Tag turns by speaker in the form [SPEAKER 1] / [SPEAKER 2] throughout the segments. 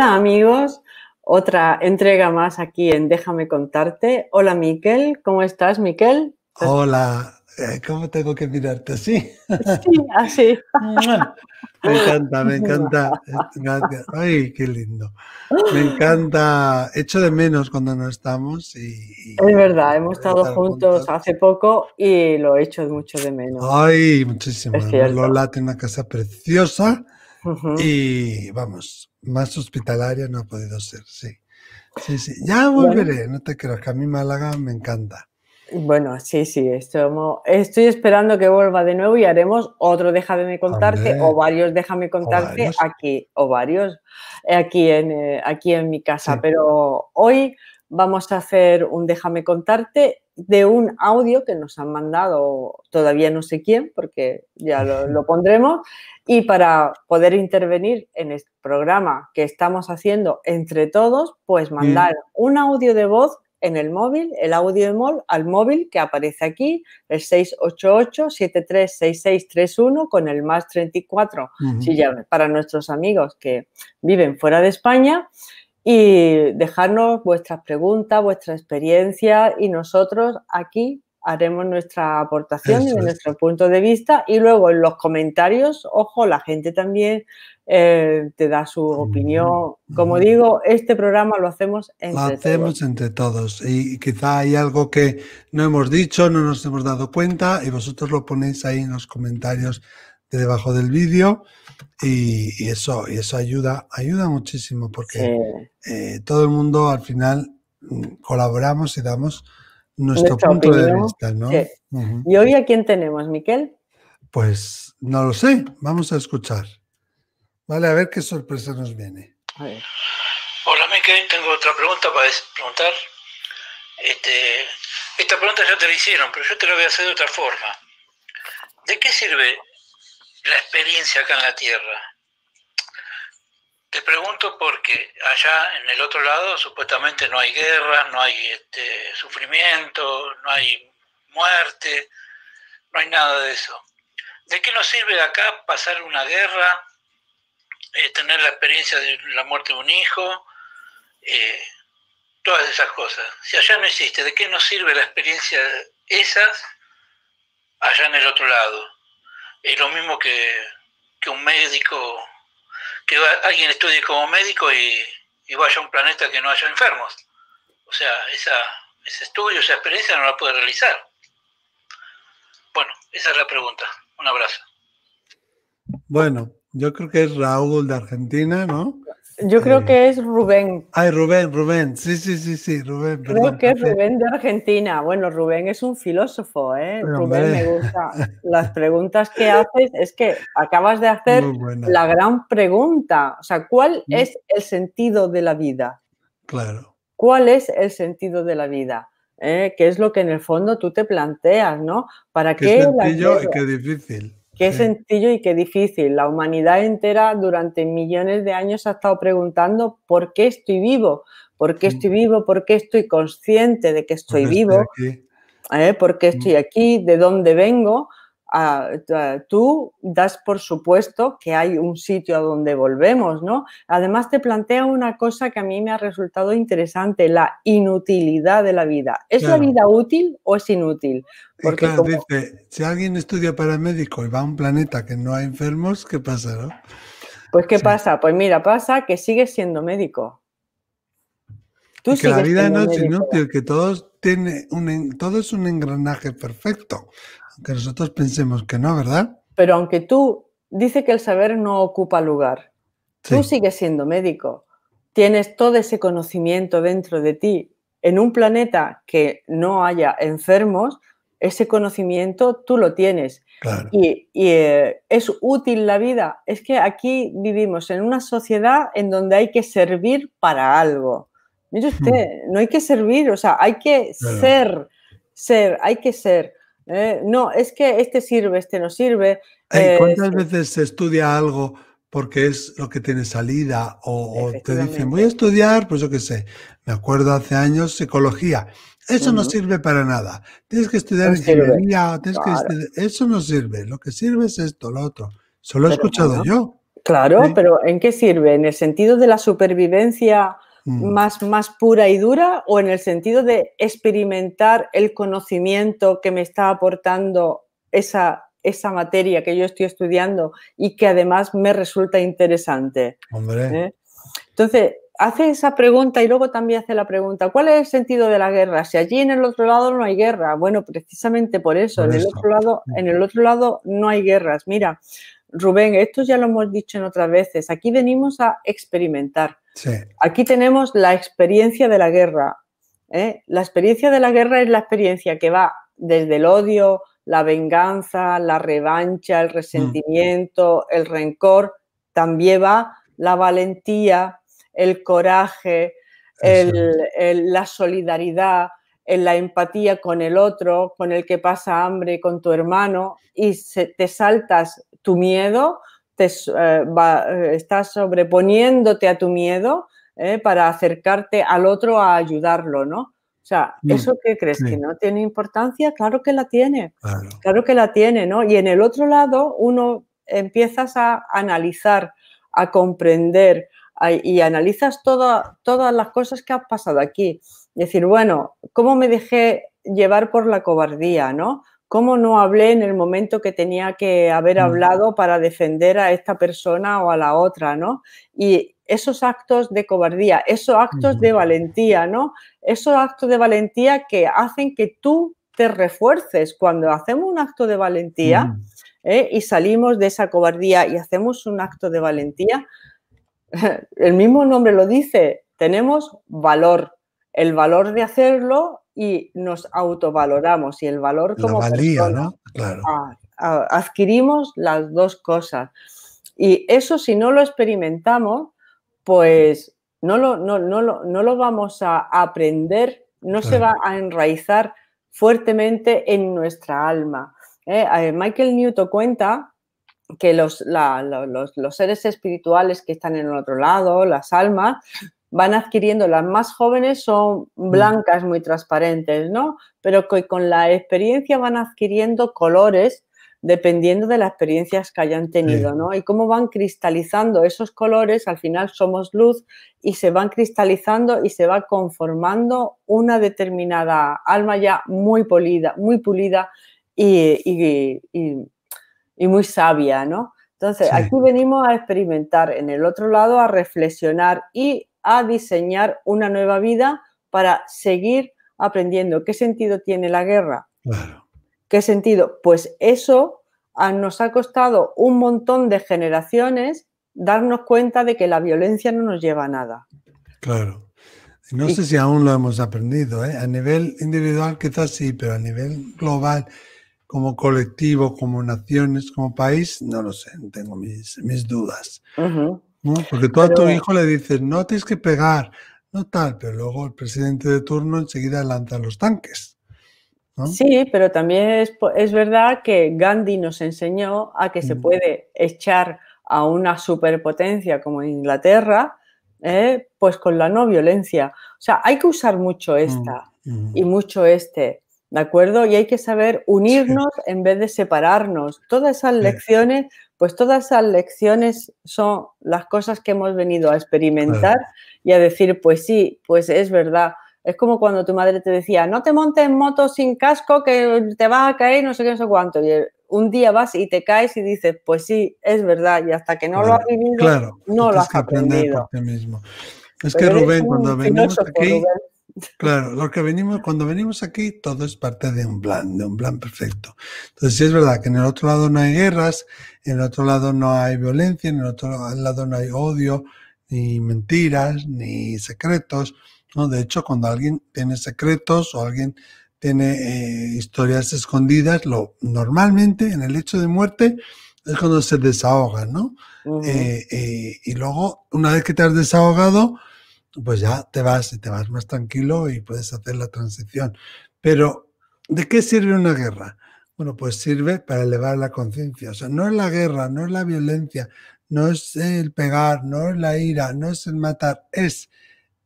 [SPEAKER 1] Hola amigos, otra entrega más aquí en Déjame contarte. Hola Miquel, ¿cómo estás Miquel?
[SPEAKER 2] Hola, eh, ¿cómo tengo que mirarte así?
[SPEAKER 1] Sí, así.
[SPEAKER 2] me encanta, me encanta. Gracias. Ay, qué lindo. Me encanta. Echo de menos cuando no estamos. Y,
[SPEAKER 1] es verdad, hemos estado juntos, hace poco y lo he hecho mucho de menos.
[SPEAKER 2] Ay, muchísimo. Lola tiene una casa preciosa y vamos, más hospitalaria no ha podido ser, sí. Sí, sí, ya volveré, no te creas, que a mí Málaga me encanta.
[SPEAKER 1] Bueno, sí, sí, estoy, esperando que vuelva de nuevo y haremos otro Déjame contarte o varios Déjame contarte aquí, o varios aquí en, eh, aquí en mi casa. Pero hoy vamos a hacer un Déjame contarte de un audio que nos han mandado todavía no sé quién, porque ya lo, pondremos, y para poder intervenir en este programa que estamos haciendo entre todos, pues mandar un audio de voz en el móvil, el audio de MOL al móvil que aparece aquí, el 688-736631 con el más 34, si ya, para nuestros amigos que viven fuera de España y dejarnos vuestras preguntas, vuestra experiencia y nosotros aquí haremos nuestra aportación desde nuestro punto de vista y luego en los comentarios, ojo, la gente también eh, te da su mm, opinión. Como mm. digo, este programa lo hacemos entre todos. Lo hacemos
[SPEAKER 2] entre todos y quizá hay algo que no hemos dicho, no nos hemos dado cuenta y vosotros lo ponéis ahí en los comentarios de debajo del vídeo y, eso, y eso ayuda, ayuda muchísimo porque eh, todo el mundo al final mm, colaboramos y damos nuestro punto de vista, ¿no? ¿Y hoy a quién tenemos, Miquel? Pues no lo sé, vamos a escuchar. Vale, a ver qué sorpresa nos viene. Hola, Miquel, tengo otra pregunta para preguntar. Este, esta pregunta ya te la hicieron, pero yo te la voy a hacer de otra forma. ¿De qué sirve la experiencia acá en la Tierra. Te pregunto porque allá en el otro lado supuestamente no hay guerra, no hay este, sufrimiento, no hay muerte, no hay nada de eso. ¿De qué nos sirve acá pasar una guerra, eh, tener la experiencia de la muerte de un hijo, eh, todas esas cosas? Si allá no existe, ¿de qué nos sirve la experiencia esas allá en el otro lado? es lo mismo que, un médico, que alguien estudie como médico y, y, vaya a un planeta que no haya enfermos. O sea, esa, ese estudio, esa experiencia no la puede realizar. Bueno, esa es la pregunta. Un abrazo. Bueno, yo creo que es Raúl de Argentina, ¿no? Yo creo que es Rubén. Ay, Rubén, Rubén. Sí, sí, sí, sí, Rubén. Creo que es Rubén
[SPEAKER 1] de Argentina. Bueno, Rubén es un filósofo, ¿eh? Rubén me gusta. Las preguntas que haces es que acabas de hacer la gran pregunta. O sea, ¿cuál mm. es el sentido de la vida? Claro. ¿Cuál es el sentido de la vida? ¿Eh? ¿Qué es lo que en el fondo tú te planteas, ¿no? ¿Para qué? sencillo y qué
[SPEAKER 2] difícil.
[SPEAKER 1] Qué sencillo y qué difícil. La humanidad entera durante millones de años ha estado preguntando por qué estoy vivo, por qué estoy vivo, por qué estoy consciente de que estoy vivo, ¿Eh? ¿Por qué estoy aquí? de dónde vengo tú das por supuesto que hay un sitio a donde volvemos, ¿no? Además te plantea una cosa que a mí me ha resultado interesante, la inutilidad de la vida. ¿Es la vida útil o es inútil? Porque
[SPEAKER 2] si alguien estudia para médico y va a un planeta que no hay enfermos, ¿qué pasa, no?
[SPEAKER 1] Pues ¿qué pasa? Pues mira, pasa que sigues siendo médico.
[SPEAKER 2] Tú que la vida no es inútil, que todos tiene un, todo es un engranaje perfecto, aunque nosotros pensemos que no, ¿verdad?
[SPEAKER 1] Pero aunque tú dice que el saber no ocupa lugar, tú sigues siendo médico, tienes todo ese conocimiento dentro de ti. En un planeta que no haya enfermos, ese conocimiento tú lo tienes. Y, eh, es útil la vida. Es que aquí vivimos en una sociedad en donde hay que servir para algo. Mire hmm. usted, no hay que servir, o sea, hay que ser, ser, hay que ser. ¿eh? no, es que este sirve, este no sirve.
[SPEAKER 2] Eh, ¿Cuántas veces se estudia algo porque es lo que tiene salida? O, te dicen, voy a estudiar, pues yo qué sé. Me acuerdo hace años, psicología. Eso no sirve para nada. Tienes que estudiar ingeniería, tienes que eso no sirve. Lo que sirve es esto, lo otro. Solo he escuchado yo.
[SPEAKER 1] Claro, pero ¿en qué sirve? ¿En el sentido de la supervivencia? Mm. más, más pura y dura o en el sentido de experimentar el conocimiento que me está aportando esa, esa materia que yo estoy estudiando y que además me resulta interesante.
[SPEAKER 2] Hombre. ¿eh?
[SPEAKER 1] Entonces, hace esa pregunta y luego también hace la pregunta, ¿cuál es el sentido de la guerra? Si allí en el otro lado no hay guerra, bueno, precisamente por eso, en, el otro lado, en el otro lado no hay guerras. Mira, Rubén, esto ya lo hemos dicho en otras veces, aquí venimos a experimentar. Aquí tenemos la experiencia de la guerra. ¿eh? La experiencia de la guerra es la experiencia que va desde el odio, la venganza, la revancha, el resentimiento, el rencor, también va la valentía, el coraje, la solidaridad, la empatía con el otro, con el que pasa hambre, con tu hermano, y te saltas tu miedo, te, eh, va, eh, estás sobreponiéndote a tu miedo eh, para acercarte al otro a ayudarlo, ¿no? O sea, ¿eso que crees? ¿Que no tiene importancia? Claro que la tiene, claro. que la tiene, ¿no? Y en el otro lado, uno empiezas a analizar, a comprender, y analizas toda, todas las cosas que han pasado aquí. Decir, bueno, ¿cómo me dejé llevar por la cobardía, no? ¿Cómo no hablé en el momento que tenía que haber mm. hablado para defender a esta persona o a la otra, ¿no? Y esos actos de cobardía, esos actos de mm. valentía, ¿no? Esos actos de valentía que hacen que tú te refuerces cuando hacemos un acto de valentía mm. ¿eh? y salimos de esa cobardía y hacemos un acto de valentía. El mismo nombre lo dice, tenemos valor, el valor de hacerlo y nos autovaloramos y el valor como ah, adquirimos las dos cosas. Y eso si no lo experimentamos, pues no lo, no, lo, no lo vamos a aprender, no se va a enraizar fuertemente en nuestra alma. ¿eh? Eh, Michael Newton cuenta que los, los, los, seres espirituales que están en el otro lado, las almas, van adquiriendo las más jóvenes son mm. blancas muy transparentes, ¿no? Pero con la experiencia van adquiriendo colores dependiendo de las experiencias que hayan tenido, ¿no? Y cómo van cristalizando esos colores, al final somos luz y se van cristalizando y se va conformando una determinada alma ya muy pulida muy pulida y, muy sabia, ¿no? Entonces, aquí venimos a experimentar, en el otro lado a reflexionar y a diseñar una nueva vida para seguir aprendiendo. ¿Qué sentido tiene la guerra? Claro. ¿Qué sentido? Pues eso nos ha costado un montón de generaciones darnos cuenta de que la violencia no nos lleva a nada.
[SPEAKER 2] Claro. No sé si aún lo hemos aprendido. ¿eh? A nivel individual quizás sí, pero a nivel global, como colectivo, como naciones, como país, no lo sé, tengo mis, mis dudas. Uh porque tú a tu hijo le dices, no tienes que pegar, no tal, pero luego el presidente de turno enseguida lanza los tanques.
[SPEAKER 1] Sí, pero también es, es, verdad que Gandhi nos enseñó a que se mm. puede echar a una superpotencia como Inglaterra, ¿eh? pues con la no violencia. O sea, hay que usar mucho mm, esta y mucho este, ¿de acuerdo? Y hay que saber unirnos en vez de separarnos. Todas esas lecciones pues todas esas lecciones son las cosas que hemos venido a experimentar y a decir, pues sí, pues es verdad. Es como cuando tu madre te decía, no te montes en moto sin casco, que te vas a caer, no sé qué, no sé cuánto. Y un día vas y te caes y dices, pues sí, es verdad. Y hasta que no lo has vivido, no lo has aprendido. ti mismo. Es pues que Rubén, cuando venimos aquí...
[SPEAKER 2] Claro, lo que venimos, cuando venimos aquí, todo es parte de un plan, de un plan perfecto. Entonces, sí es verdad que en el otro lado no hay guerras, en el otro lado no hay violencia, en el otro lado no hay odio, ni mentiras, ni secretos. ¿no? De hecho, cuando alguien tiene secretos o alguien tiene eh, historias escondidas, lo, normalmente en el hecho de muerte es cuando se desahoga, ¿no? Eh, eh, y luego, una vez que te has desahogado, pues ya te vas y te vas más tranquilo y puedes hacer la transición. Pero, ¿de qué sirve una guerra? Bueno, pues sirve para elevar la conciencia. O sea, no es la guerra, no es la violencia, no es el pegar, no es la ira, no es el matar, es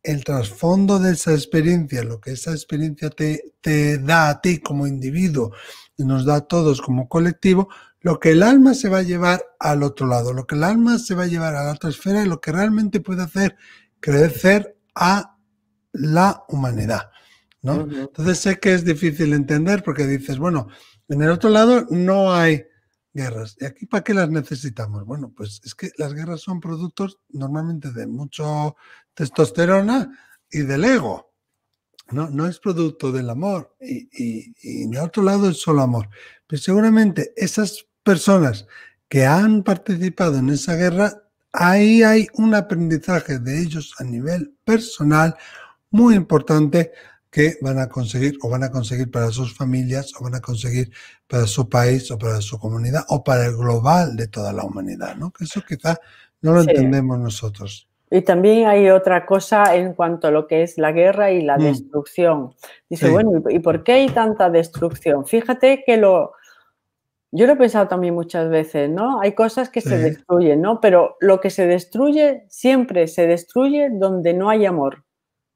[SPEAKER 2] el trasfondo de esa experiencia, lo que esa experiencia te, te da a ti como individuo, y nos da a todos como colectivo, lo que el alma se va a llevar al otro lado, lo que el alma se va a llevar a la otra esfera y lo que realmente puede hacer crecer a la humanidad. ¿no? Entonces sé que es difícil entender porque dices, bueno, en el otro lado no hay guerras. ¿Y aquí para qué las necesitamos? Bueno, pues es que las guerras son productos normalmente de mucho testosterona y del ego. No, no es producto del amor. Y, y, y en el otro lado es solo amor. Pero pues, seguramente esas personas que han participado en esa guerra ahí hay un aprendizaje de ellos a nivel personal muy importante que van a conseguir o van a conseguir para sus familias o van a conseguir para su país o para su comunidad o para el global de toda la humanidad, ¿no? Que eso quizá no lo entendemos nosotros.
[SPEAKER 1] Y también hay otra cosa en cuanto a lo que es la guerra y la mm. destrucción. Dice, bueno, ¿y por qué hay tanta destrucción? Fíjate que lo, yo lo he pensado también muchas veces, ¿no? Hay cosas que se destruyen, ¿no? Pero lo que se destruye siempre se destruye donde no hay amor.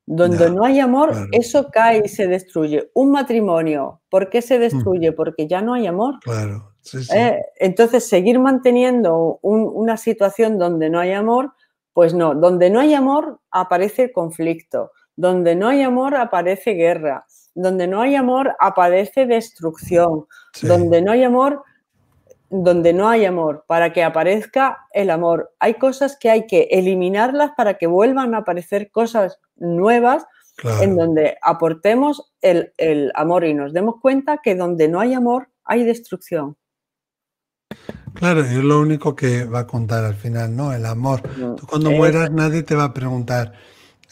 [SPEAKER 1] Donde no, hay amor, eso cae y se destruye. Un matrimonio, ¿por qué se mm. destruye? Porque ya no hay amor. Claro. ¿Eh? Entonces, seguir manteniendo una situación donde no hay amor, pues no. Donde no hay amor, aparece conflicto. Donde no hay amor, aparece guerra donde no hay amor aparece destrucción. Donde no hay amor, donde no hay amor, para que aparezca el amor. Hay cosas que hay que eliminarlas para que vuelvan a aparecer cosas nuevas en donde aportemos el, amor y nos demos cuenta que donde no hay amor hay
[SPEAKER 2] destrucción. Claro, es lo único que va a contar al final, ¿no? El amor. Mm, Tú cuando mueras nadie te va a preguntar,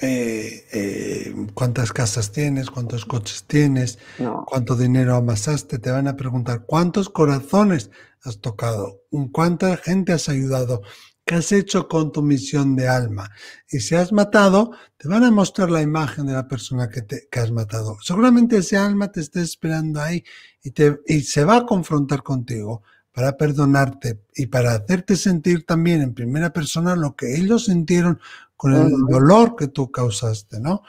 [SPEAKER 2] eh, eh, cuántas casas tienes, cuántos coches tienes, cuánto dinero amasaste, te van a preguntar cuántos corazones has tocado, cuánta gente has ayudado, qué has hecho con tu misión de alma. Y si has matado, te van a mostrar la imagen de la persona que, te, has matado. Seguramente ese alma te esté esperando ahí y, te, y se va a confrontar contigo para perdonarte y para hacerte sentir también en primera persona lo que ellos sintieron con el dolor que tú causaste, ¿no?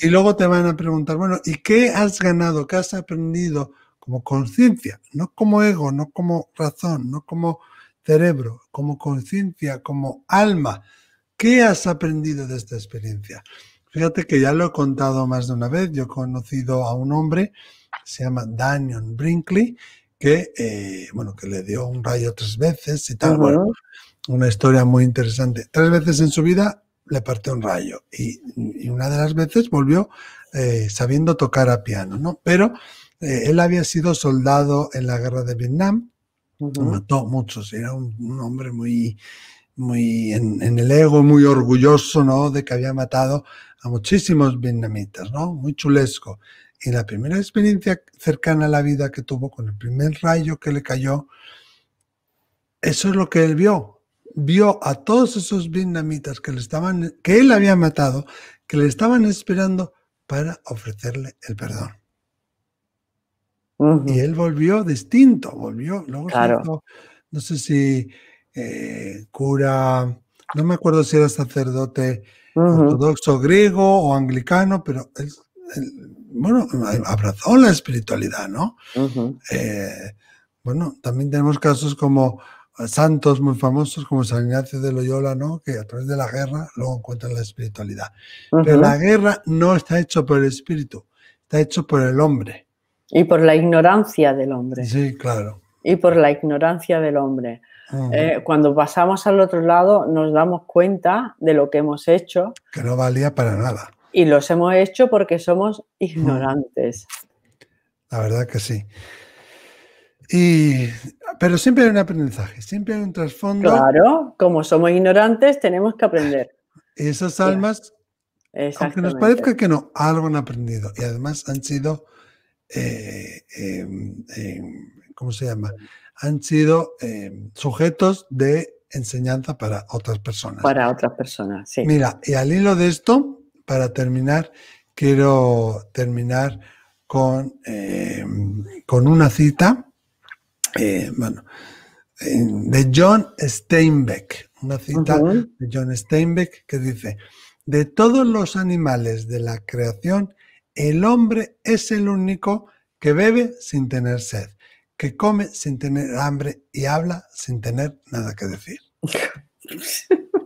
[SPEAKER 2] Y luego te van a preguntar, bueno, ¿y qué has ganado, qué has aprendido como conciencia? No como ego, no como razón, no como cerebro, como conciencia, como alma. ¿Qué has aprendido de esta experiencia? Fíjate que ya lo he contado más de una vez, yo he conocido a un hombre, se llama Daniel Brinkley, que, eh, bueno, que le dio un rayo tres veces y tal, una historia muy interesante. Tres veces en su vida le partió un rayo. Y, una de las veces volvió eh, sabiendo tocar a piano, ¿no? Pero eh, él había sido soldado en la guerra de Vietnam, mató muchos, era un, hombre muy, muy en, el ego, muy orgulloso, ¿no? De que había matado a muchísimos vietnamitas, ¿no? Muy chulesco. Y la primera experiencia cercana a la vida que tuvo con el primer rayo que le cayó, eso es lo que él vio vio a todos esos vietnamitas que, le estaban, que él había matado, que le estaban esperando para ofrecerle el perdón. Y él volvió distinto, volvió, luego no sé si eh, cura, no me acuerdo si era sacerdote ortodoxo griego o anglicano, pero él, bueno, abrazó la espiritualidad, ¿no? Eh, bueno, también tenemos casos como santos muy famosos como San Ignacio de Loyola, ¿no? que a través de la guerra luego encuentran la espiritualidad. Pero la guerra no está hecha por el espíritu, está hecho por el hombre. Y por la ignorancia del hombre. Sí, claro.
[SPEAKER 1] Y por la ignorancia del hombre. Eh, cuando pasamos al otro lado nos damos cuenta de lo que hemos hecho.
[SPEAKER 2] Que no valía para nada.
[SPEAKER 1] Y los hemos hecho porque somos ignorantes.
[SPEAKER 2] La verdad que sí. Y, pero siempre hay un aprendizaje, siempre hay un trasfondo.
[SPEAKER 1] Claro, como somos ignorantes, tenemos que aprender.
[SPEAKER 2] y Esas almas,
[SPEAKER 1] aunque nos parezca
[SPEAKER 2] que no, algo han aprendido y además han sido, eh, em, em, ¿cómo se llama? Han sido em, sujetos de enseñanza para otras personas.
[SPEAKER 1] Para otras personas, sí. Mira,
[SPEAKER 2] y al hilo de esto, para terminar, quiero terminar con, con una cita eh, bueno, de John Steinbeck, una cita de John Steinbeck que dice, de todos los animales de la creación, el hombre es el único que bebe sin tener sed, que come sin tener hambre y habla sin tener nada que decir.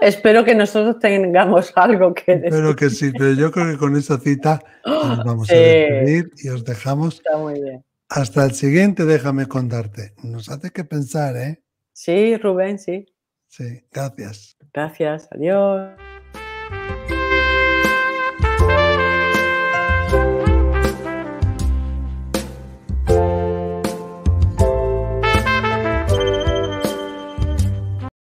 [SPEAKER 2] Espero que nosotros tengamos
[SPEAKER 1] algo que decir. Espero que
[SPEAKER 2] sí, pero yo creo que con esa cita nos vamos a despedir y os dejamos. Está muy bien hasta el siguiente, déjame contarte. Nos hace que pensar, ¿eh? Sí, Rubén, sí. Sí, gracias. Gracias, adiós.